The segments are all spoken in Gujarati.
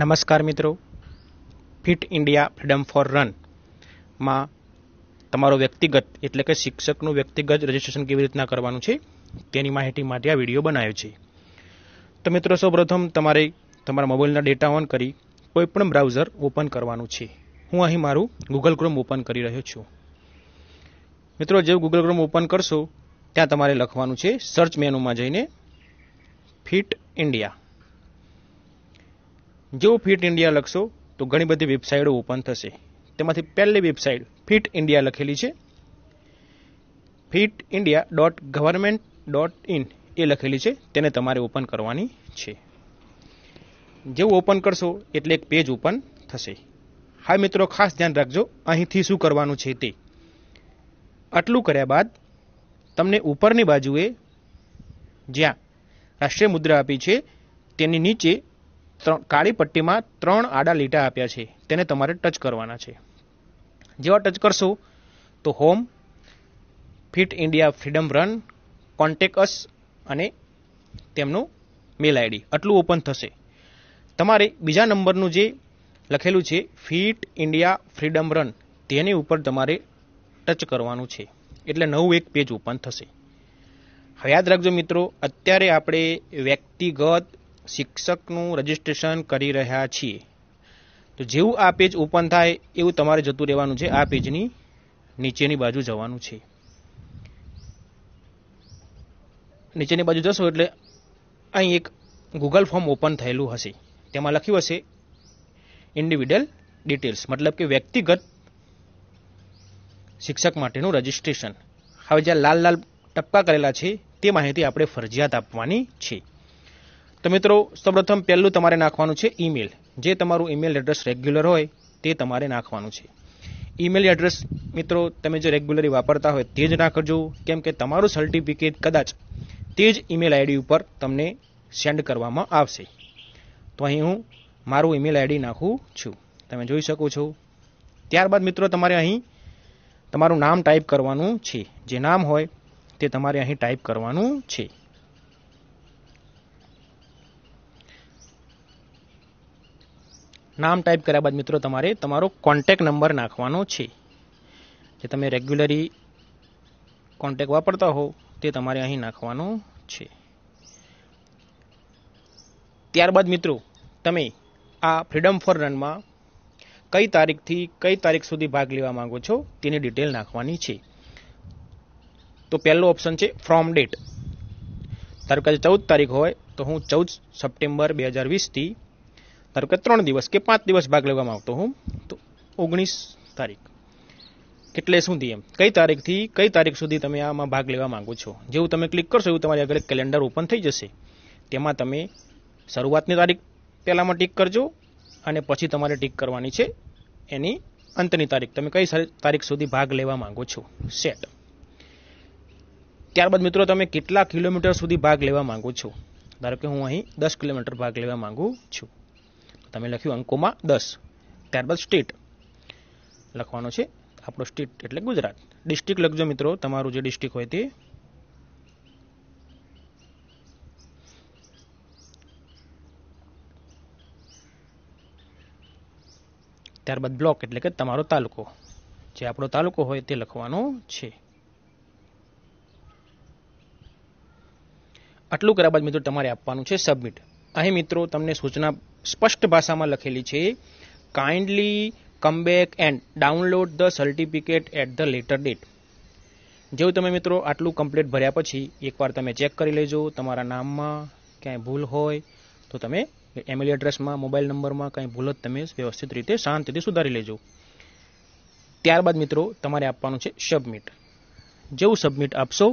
નમસ્કાર મિત્રો fit India freedom for run માં તમારો વ્યક્તિગત એટલે કે શિક્ષકનું વ્યક્તિગત રજિસ્ટ્રેશન કેવી રીતના કરવાનું છે તેની માહિતી માટે આ વિડીયો બનાવ્યો છે તો મિત્રો સૌપ્રથમ તમારે તમારા મોબાઈલના ડેટા ઓન કરી કોઈપણ બ્રાઉઝર ઓપન કરવાનું છે હું અહીં મારું ગૂગલ ક્રોમ ઓપન કરી રહ્યો છું મિત્રો જે ગૂગલ ક્રોમ ઓપન કરશો ત્યાં તમારે લખવાનું છે સર્ચ મેનુમાં જઈને ફિટ ઇન્ડિયા જેવું ફિટ ઇન્ડિયા લખશો તો ઘણી બધી વેબસાઇટો ઓપન થશે તેમાંથી પહેલી વેબસાઇટ ફિટ ઇન્ડિયા લખેલી છે fit India dot government dot in એ લખેલી છે તેને તમારે ઓપન કરવાની છે જેવું ઓપન કરશો એટલે એક પેજ ઓપન થશે હા મિત્રો ખાસ ધ્યાન રાખજો અહીંથી શું કરવાનું છે તે આટલું કર્યા બાદ તમને ઉપરની બાજુએ જ્યાં રાષ્ટ્રીય મુદ્રા આપી છે તેની નીચે કાળી પટ્ટીમાં ત્રણ આડા લીટા આપ્યા છે તેને તમારે ટચ કરવાના છે જેવા ટચ કરશો તો home fit India freedom run contact us અને તેમનું મેલ આઈડી આટલું ઓપન થશે તમારે બીજા નંબરનું જે લખેલું છે ફિટ ઇન્ડિયા ફ્રીડમ રન તેની ઉપર તમારે ટચ કરવાનું છે એટલે નવું એક પેજ ઓપન થશે યાદ રાખજો મિત્રો અત્યારે આપણે વ્યક્તિગત શિક્ષકનું રજિસ્ટ્રેશન કરી રહ્યા છીએ તો જેવું આ પેજ ઓપન થાય એવું તમારે જતું રહેવાનું છે આ પેજની નીચેની બાજુ જવાનું છે નીચેની બાજુ જશો એટલે અહીં એક ગૂગલ ફોર્મ ઓપન થયેલું હશે તેમાં લખ્યું હશે ઇન્ડિવિડ્યુઅલ ડિટેલ્સ મતલબ કે વ્યક્તિગત શિક્ષક માટેનું રજિસ્ટ્રેશન હવે જ્યાં લાલ લાલ ટપકા કરેલા છે તે માહિતી આપણે ફરજિયાત આપવાની છે તો મિત્રો સૌપ્રથમ પહેલું તમારે નાખવાનું છે ઈમેલ જે તમારું ઈમેલ એડ્રેસ રેગ્યુલર હોય તે તમારે નાખવાનું છે ઈમેલ એડ્રેસ મિત્રો તમે જે રેગ્યુલરી વાપરતા હોય તે જ નાખજો કેમ કે તમારું સર્ટિફિકેટ કદાચ તે જ ઈમેલ આઈડી ઉપર તમને સેન્ડ કરવામાં આવશે તો અહીં હું મારું ઈમેલ આઈડી નાખું છું તમે જોઈ શકો છો ત્યારબાદ મિત્રો તમારે અહીં તમારું નામ ટાઈપ કરવાનું છે જે નામ હોય તે તમારે અહીં ટાઈપ કરવાનું છે નામ ટાઈપ કર્યા બાદ મિત્રો તમારે તમારો કોન્ટેક નંબર નાખવાનો છે જે તમે રેગ્યુલરી કોન્ટેક વાપરતા હો તે તમારે અહીં નાખવાનો છે ત્યારબાદ મિત્રો તમે આ ફ્રીડમ ફોર રનમાં કઈ તારીખથી કઈ તારીખ સુધી ભાગ લેવા માંગો છો તેની ડિટેલ નાખવાની છે તો પહેલો ઓપ્શન છે ફ્રોમ ડેટ ધારો કે ચૌદ તારીખ હોય તો હું ચૌદ સપ્ટેમ્બર બે હજાર વીસથી ધારો કે ત્રણ દિવસ કે પાંચ દિવસ ભાગ લેવામાં આવતો હું તો ઓગણીસ તારીખ કેટલે સુધી એમ કઈ તારીખથી કઈ તારીખ સુધી તમે આમાં ભાગ લેવા માંગો છો જેવું તમે ક્લિક કરશો એવું તમારી આગળ કેલેન્ડર ઓપન થઈ જશે તેમાં તમે શરૂઆતની તારીખ પહેલાંમાં ટીક કરજો અને પછી તમારે ટીક કરવાની છે એની અંતની તારીખ તમે કઈ તારીખ સુધી ભાગ લેવા માંગો છો સેટ ત્યારબાદ મિત્રો તમે કેટલા કિલોમીટર સુધી ભાગ લેવા માંગો છો ધારો કે હું અહીં દસ કિલોમીટર ભાગ લેવા માગું છું તમે લખ્યું અંકોમાં દસ ત્યારબાદ સ્ટેટ લખવાનો છે આપણો સ્ટેટ એટલે ગુજરાત ડિસ્ટ્રિક્ટ લખજો મિત્રો તમારું જે ડિસ્ટ્રિક્ટ હોય તે ત્યારબાદ બ્લોક એટલે કે તમારો તાલુકો જે આપણો તાલુકો હોય તે લખવાનો છે આટલું કર્યા બાદ મિત્રો તમારે આપવાનું છે સબમિટ અહીં મિત્રો તમને સૂચના સ્પષ્ટ ભાષામાં લખેલી છે kindly come back and download the certificate at the later date જેવું તમે મિત્રો આટલું કમ્પ્લેટ ભર્યા પછી એકવાર તમે ચેક કરી લેજો તમારા નામમાં ક્યાંય ભૂલ હોય તો તમે એમેલ એડ્રેસમાં મોબાઈલ નંબરમાં કાંઈ ભૂલ જ તમે વ્યવસ્થિત રીતે શાંતિથી સુધારી લેજો ત્યારબાદ મિત્રો તમારે આપવાનું છે સબમિટ જેવું સબમિટ આપશો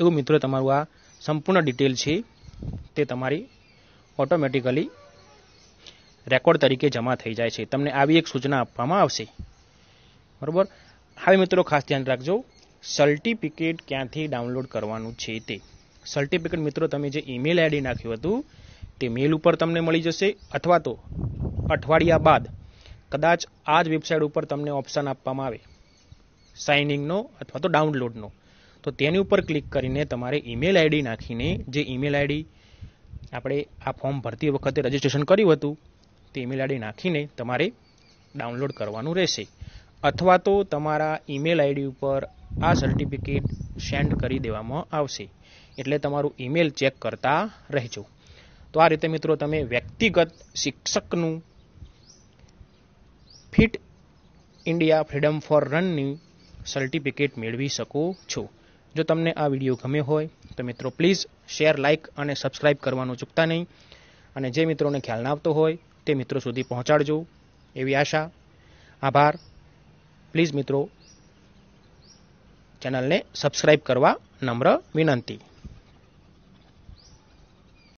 એવું મિત્રો તમારું આ સંપૂર્ણ ડિટેલ છે તે તમારી ઓટોમેટિકલી રેકોર્ડ તરીકે જમા થઈ જાય છે તમને આવી એક સૂચના આપવામાં આવશે બરાબર હવે મિત્રો ખાસ ધ્યાન રાખજો સર્ટિફિકેટ ક્યાંથી ડાઉનલોડ કરવાનું છે તે સર્ટિફિકેટ મિત્રો તમે જે ઈમેલ આઈડી નાખ્યું હતું તે મેલ ઉપર તમને મળી જશે અથવા તો અઠવાડિયા બાદ કદાચ આ જ વેબસાઇટ ઉપર તમને ઓપ્શન આપવામાં આવે સાઇનિંગનો અથવા તો ડાઉનલોડનો તો તેની ઉપર ક્લિક કરીને તમારે ઈમેલ આઈડી નાખીને જે ઈમેલ આઈડી આપણે આ ફોર્મ ભરતી વખતે રજીસ્ટ્રેશન કર્યું હતું તે ઈમેલ આઈડી નાખીને તમારે ડાઉનલોડ કરવાનું રહેશે અથવા તો તમારા ઈમેલ આઈડી ઉપર આ સર્ટિફિકેટ સેન્ડ કરી દેવામાં આવશે એટલે તમારું ઈમેલ ચેક કરતા રહેજો તો આ રીતે મિત્રો તમે વ્યક્તિગત શિક્ષકનું ફિટ ઇન્ડિયા ફ્રીડમ ફોર રનની સર્ટિફિકેટ મેળવી શકો છો જો તમને આ વિડીયો ગમ્યો હોય તો મિત્રો પ્લીઝ શેર લાઇક અને સબસ્ક્રાઈબ કરવાનું ચૂકતા નહીં અને જે મિત્રોને ખ્યાલ ના આવતો હોય તે મિત્રો સુધી પહોંચાડજો એવી આશા આભાર પ્લીઝ મિત્રો ચેનલને સબસ્ક્રાઇબ કરવા નમ્ર વિનંતી